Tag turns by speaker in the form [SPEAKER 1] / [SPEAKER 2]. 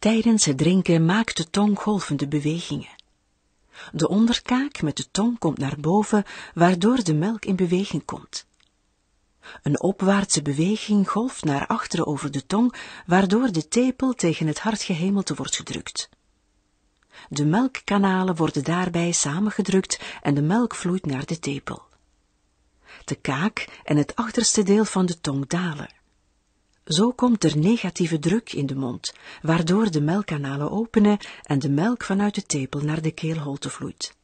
[SPEAKER 1] Tijdens het drinken maakt de tong golvende bewegingen. De onderkaak met de tong komt naar boven, waardoor de melk in beweging komt. Een opwaartse beweging golft naar achteren over de tong, waardoor de tepel tegen het hartgehemelte wordt gedrukt. De melkkanalen worden daarbij samengedrukt en de melk vloeit naar de tepel. De kaak en het achterste deel van de tong dalen. Zo komt er negatieve druk in de mond, waardoor de melkkanalen openen en de melk vanuit de tepel naar de keelholte vloeit.